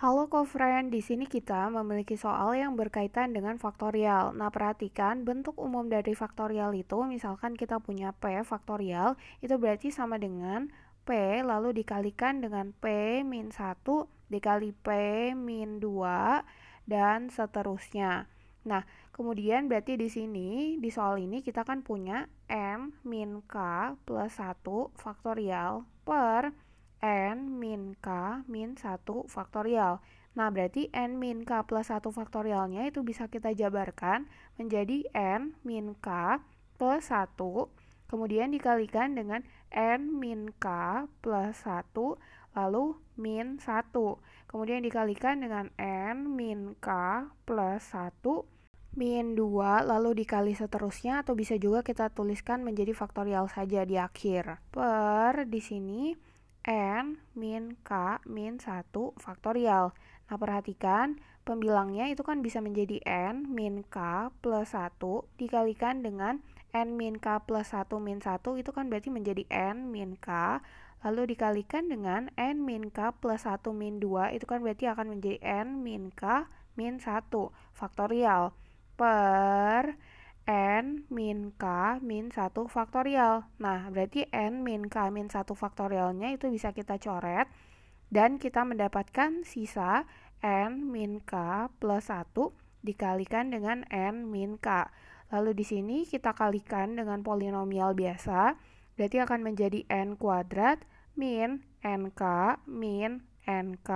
Halo co-friend, di sini kita memiliki soal yang berkaitan dengan faktorial. Nah, perhatikan bentuk umum dari faktorial itu, misalkan kita punya P faktorial, itu berarti sama dengan P lalu dikalikan dengan P min 1 dikali P min 2 dan seterusnya. Nah, kemudian berarti di sini, di soal ini kita kan punya M min K plus 1 faktorial per n min k min 1 faktorial. Nah, berarti n min k plus 1 faktorialnya itu bisa kita jabarkan menjadi n min k plus 1, kemudian dikalikan dengan n min k plus 1, lalu min 1. Kemudian dikalikan dengan n min k plus 1, min 2 lalu dikali seterusnya atau bisa juga kita tuliskan menjadi faktorial saja di akhir. Per di sini n min k min 1 faktorial. Nah, perhatikan pembilangnya itu kan bisa menjadi n min k plus 1 dikalikan dengan n min k plus 1 min 1 itu kan berarti menjadi n min k lalu dikalikan dengan n min k plus 1 min 2 itu kan berarti akan menjadi n min k min 1 faktorial per min 1 faktorial. Nah, berarti N min K min 1 faktorialnya itu bisa kita coret. Dan kita mendapatkan sisa N min K plus 1 dikalikan dengan N min K. Lalu di sini kita kalikan dengan polinomial biasa. Berarti akan menjadi N kuadrat min NK min NK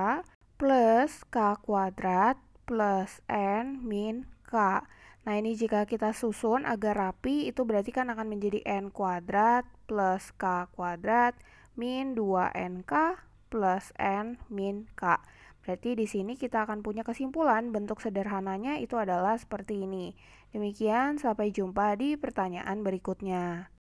plus K kuadrat plus N min K. Nah ini jika kita susun agar rapi itu berarti kan akan menjadi N kuadrat plus K kuadrat min 2NK plus N min K. Berarti di sini kita akan punya kesimpulan bentuk sederhananya itu adalah seperti ini. Demikian sampai jumpa di pertanyaan berikutnya.